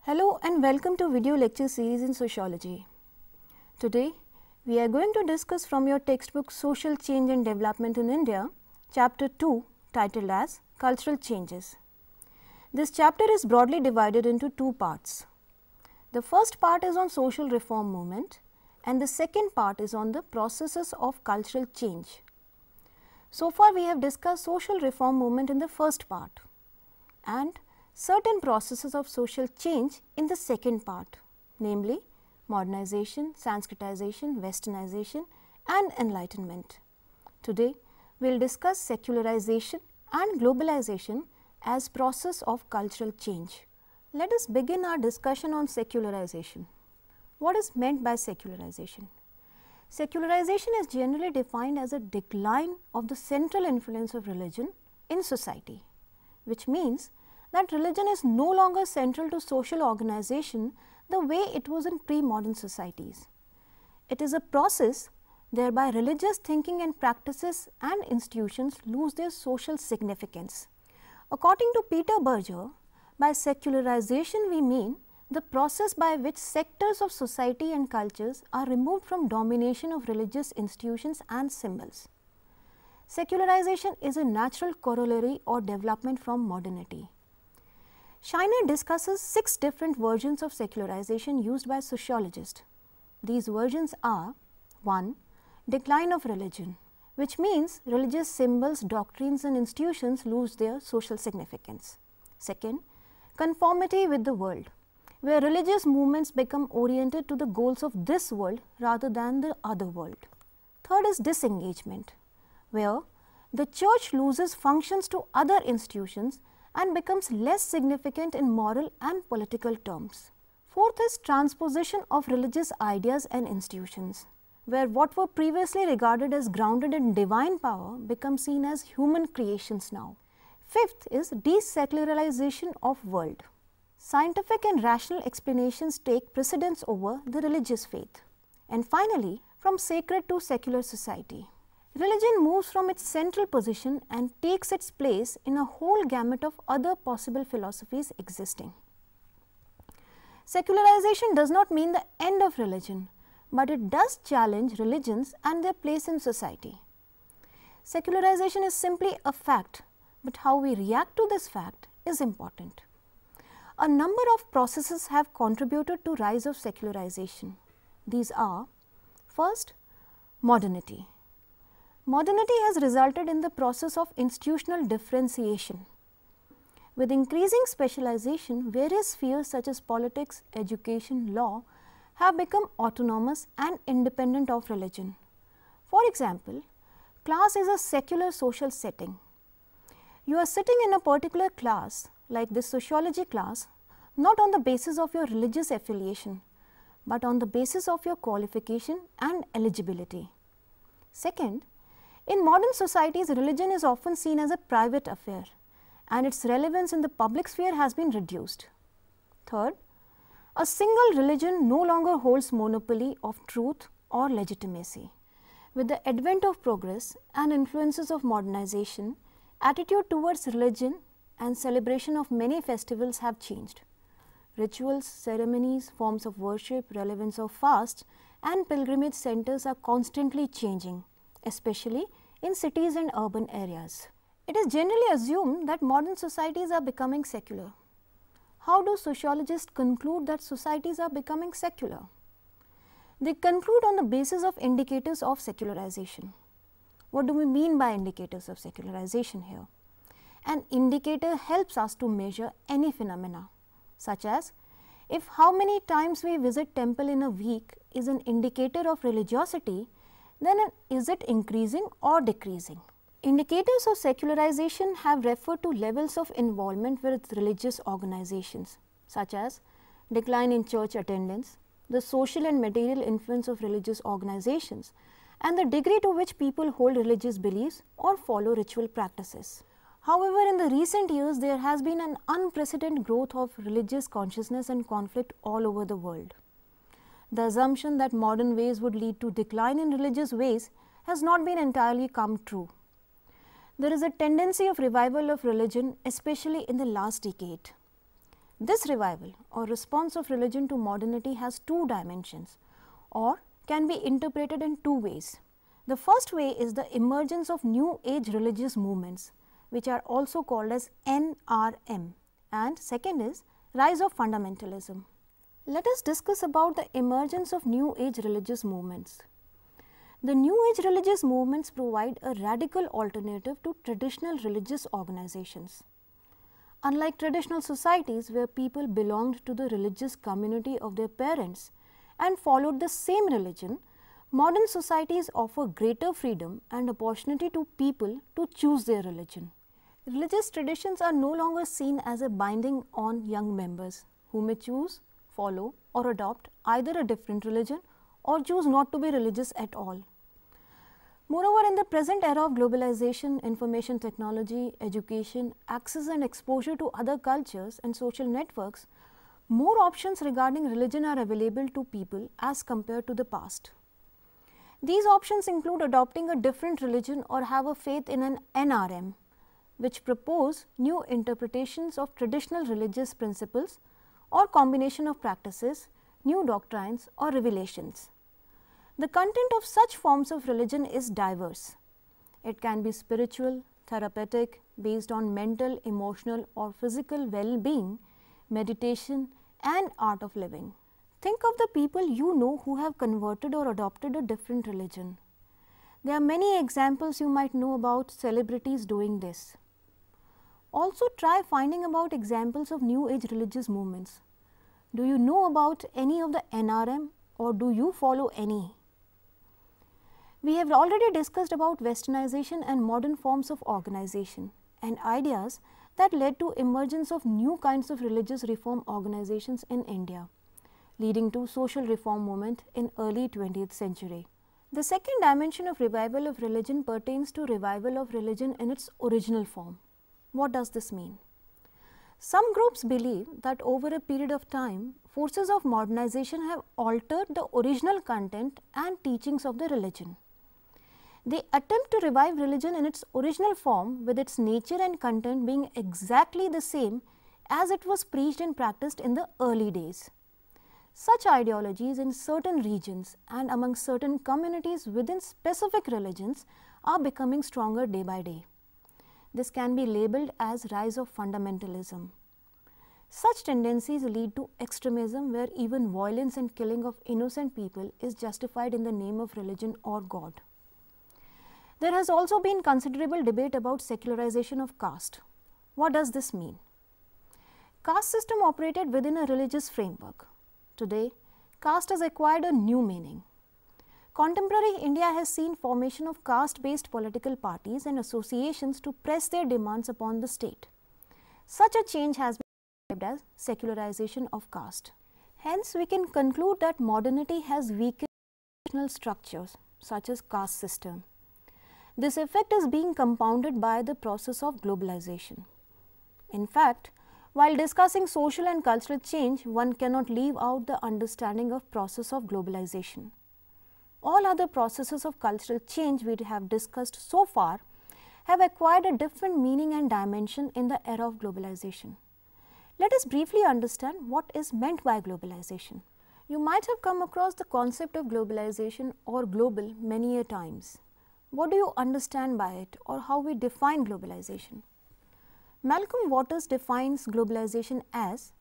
Hello and welcome to video lecture series in sociology. Today we are going to discuss from your textbook Social Change and Development in India chapter 2 titled as Cultural Changes. This chapter is broadly divided into two parts. The first part is on social reform movement and the second part is on the processes of cultural change. So far we have discussed social reform movement in the first part and certain processes of social change in the second part namely modernization, Sanskritization, westernization and enlightenment. Today we will discuss secularization and globalization as process of cultural change. Let us begin our discussion on secularization. What is meant by secularization? Secularization is generally defined as a decline of the central influence of religion in society, which means that religion is no longer central to social organization the way it was in pre-modern societies. It is a process thereby religious thinking and practices and institutions lose their social significance. According to Peter Berger, by secularization we mean the process by which sectors of society and cultures are removed from domination of religious institutions and symbols. Secularization is a natural corollary or development from modernity. Shiner discusses six different versions of secularization used by sociologists. These versions are 1. Decline of religion, which means religious symbols, doctrines and institutions lose their social significance. Second, conformity with the world, where religious movements become oriented to the goals of this world rather than the other world. Third is disengagement, where the church loses functions to other institutions and becomes less significant in moral and political terms. Fourth is transposition of religious ideas and institutions, where what were previously regarded as grounded in divine power become seen as human creations now. Fifth is of world, Scientific and rational explanations take precedence over the religious faith. And finally, from sacred to secular society. Religion moves from its central position and takes its place in a whole gamut of other possible philosophies existing. Secularization does not mean the end of religion, but it does challenge religions and their place in society. Secularization is simply a fact, but how we react to this fact is important. A number of processes have contributed to rise of secularization. These are first modernity. Modernity has resulted in the process of institutional differentiation. With increasing specialization, various spheres such as politics, education, law have become autonomous and independent of religion. For example, class is a secular social setting. You are sitting in a particular class like this sociology class not on the basis of your religious affiliation, but on the basis of your qualification and eligibility. Second, in modern societies, religion is often seen as a private affair and its relevance in the public sphere has been reduced. Third, a single religion no longer holds monopoly of truth or legitimacy. With the advent of progress and influences of modernization, attitude towards religion and celebration of many festivals have changed. Rituals, ceremonies, forms of worship, relevance of fasts and pilgrimage centers are constantly changing, especially in cities and urban areas. It is generally assumed that modern societies are becoming secular. How do sociologists conclude that societies are becoming secular? They conclude on the basis of indicators of secularization. What do we mean by indicators of secularization here? An indicator helps us to measure any phenomena such as if how many times we visit temple in a week is an indicator of religiosity, then is it increasing or decreasing? Indicators of secularization have referred to levels of involvement with religious organizations such as decline in church attendance, the social and material influence of religious organizations, and the degree to which people hold religious beliefs or follow ritual practices. However, in the recent years, there has been an unprecedented growth of religious consciousness and conflict all over the world. The assumption that modern ways would lead to decline in religious ways has not been entirely come true. There is a tendency of revival of religion, especially in the last decade. This revival or response of religion to modernity has two dimensions or can be interpreted in two ways. The first way is the emergence of new age religious movements which are also called as NRM and second is rise of fundamentalism. Let us discuss about the emergence of new age religious movements. The new age religious movements provide a radical alternative to traditional religious organizations. Unlike traditional societies where people belonged to the religious community of their parents and followed the same religion, modern societies offer greater freedom and opportunity to people to choose their religion. Religious traditions are no longer seen as a binding on young members who may choose, follow or adopt either a different religion or choose not to be religious at all. Moreover, in the present era of globalization, information technology, education, access and exposure to other cultures and social networks, more options regarding religion are available to people as compared to the past. These options include adopting a different religion or have a faith in an NRM which propose new interpretations of traditional religious principles or combination of practices, new doctrines or revelations. The content of such forms of religion is diverse. It can be spiritual, therapeutic, based on mental, emotional or physical well-being, meditation and art of living. Think of the people you know who have converted or adopted a different religion. There are many examples you might know about celebrities doing this. Also try finding about examples of new age religious movements. Do you know about any of the NRM or do you follow any? We have already discussed about westernization and modern forms of organization and ideas that led to emergence of new kinds of religious reform organizations in India, leading to social reform movement in early 20th century. The second dimension of revival of religion pertains to revival of religion in its original form. What does this mean? Some groups believe that over a period of time, forces of modernization have altered the original content and teachings of the religion. They attempt to revive religion in its original form with its nature and content being exactly the same as it was preached and practiced in the early days. Such ideologies in certain regions and among certain communities within specific religions are becoming stronger day by day. This can be labeled as rise of fundamentalism. Such tendencies lead to extremism where even violence and killing of innocent people is justified in the name of religion or God. There has also been considerable debate about secularization of caste. What does this mean? Caste system operated within a religious framework. Today, caste has acquired a new meaning. Contemporary India has seen formation of caste-based political parties and associations to press their demands upon the state. Such a change has been described as secularization of caste. Hence, we can conclude that modernity has weakened traditional structures such as caste system. This effect is being compounded by the process of globalization. In fact, while discussing social and cultural change, one cannot leave out the understanding of process of globalization. All other processes of cultural change we have discussed so far have acquired a different meaning and dimension in the era of globalization. Let us briefly understand what is meant by globalization. You might have come across the concept of globalization or global many a times. What do you understand by it or how we define globalization? Malcolm Waters defines globalization as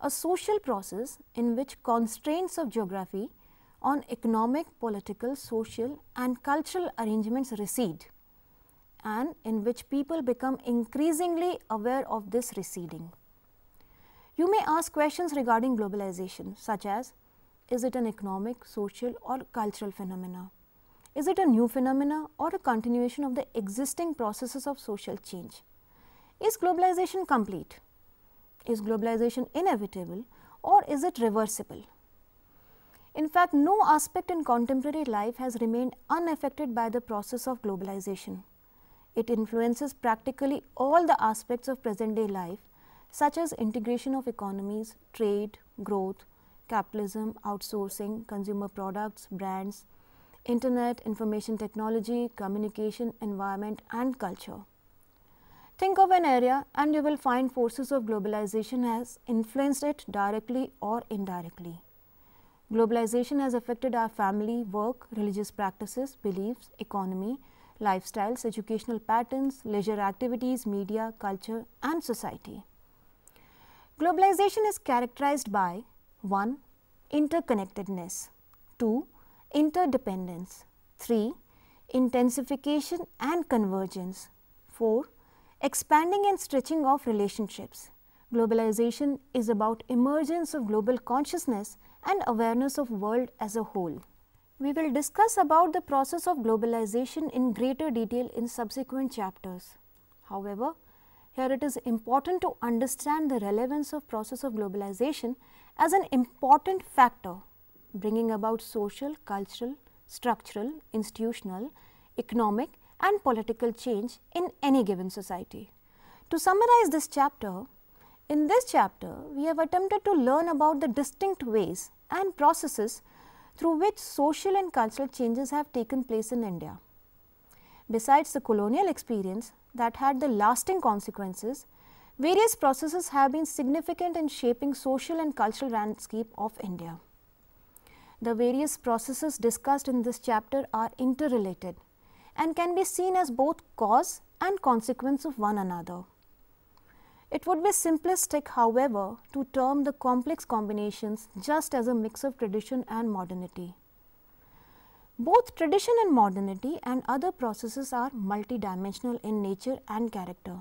a social process in which constraints of geography on economic, political, social and cultural arrangements recede and in which people become increasingly aware of this receding. You may ask questions regarding globalization such as is it an economic, social or cultural phenomena? Is it a new phenomena or a continuation of the existing processes of social change? Is globalization complete? Is globalization inevitable or is it reversible? In fact, no aspect in contemporary life has remained unaffected by the process of globalization. It influences practically all the aspects of present day life such as integration of economies, trade, growth, capitalism, outsourcing, consumer products, brands, internet, information technology, communication, environment and culture. Think of an area and you will find forces of globalization has influenced it directly or indirectly. Globalization has affected our family, work, religious practices, beliefs, economy, lifestyles, educational patterns, leisure activities, media, culture and society. Globalization is characterized by 1. Interconnectedness 2. Interdependence 3. Intensification and convergence 4. Expanding and stretching of relationships. Globalization is about emergence of global consciousness and awareness of world as a whole. We will discuss about the process of globalization in greater detail in subsequent chapters. However, here it is important to understand the relevance of process of globalization as an important factor bringing about social, cultural, structural, institutional, economic and political change in any given society. To summarize this chapter, in this chapter, we have attempted to learn about the distinct ways and processes through which social and cultural changes have taken place in India. Besides the colonial experience that had the lasting consequences, various processes have been significant in shaping social and cultural landscape of India. The various processes discussed in this chapter are interrelated and can be seen as both cause and consequence of one another. It would be simplistic, however, to term the complex combinations just as a mix of tradition and modernity. Both tradition and modernity and other processes are multidimensional in nature and character.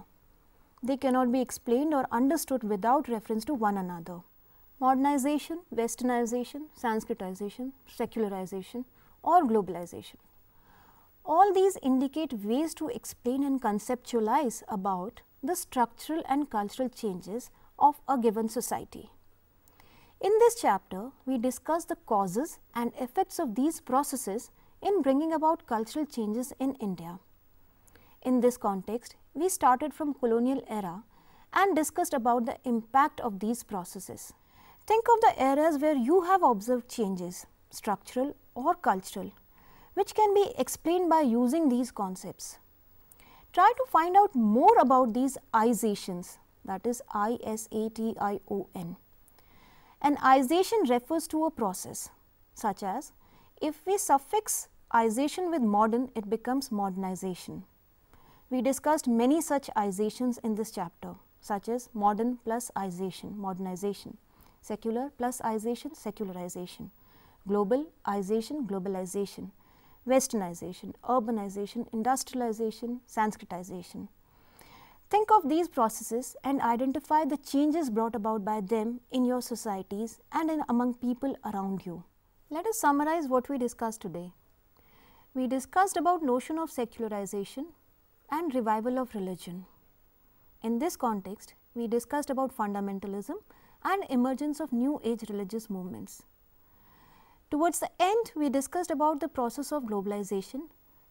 They cannot be explained or understood without reference to one another. Modernization, westernization, Sanskritization, secularization or globalization. All these indicate ways to explain and conceptualize about the structural and cultural changes of a given society. In this chapter, we discuss the causes and effects of these processes in bringing about cultural changes in India. In this context, we started from colonial era and discussed about the impact of these processes. Think of the areas where you have observed changes, structural or cultural, which can be explained by using these concepts try to find out more about these isations that is I-S-A-T-I-O-N. An isation refers to a process such as if we suffix isation with modern it becomes modernization. We discussed many such isations in this chapter such as modern plus isation, modernization, secular plus isation, secularization, global isation, globalization westernization, urbanization, industrialization, Sanskritization. Think of these processes and identify the changes brought about by them in your societies and in among people around you. Let us summarize what we discussed today. We discussed about notion of secularization and revival of religion. In this context, we discussed about fundamentalism and emergence of new age religious movements. Towards the end, we discussed about the process of globalization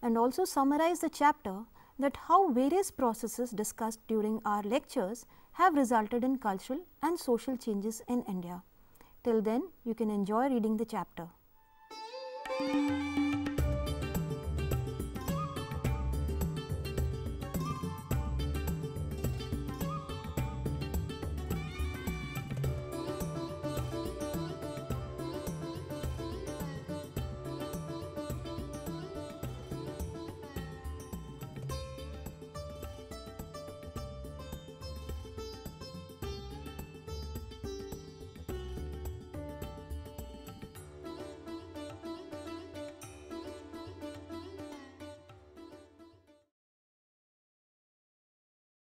and also summarized the chapter that how various processes discussed during our lectures have resulted in cultural and social changes in India. Till then, you can enjoy reading the chapter.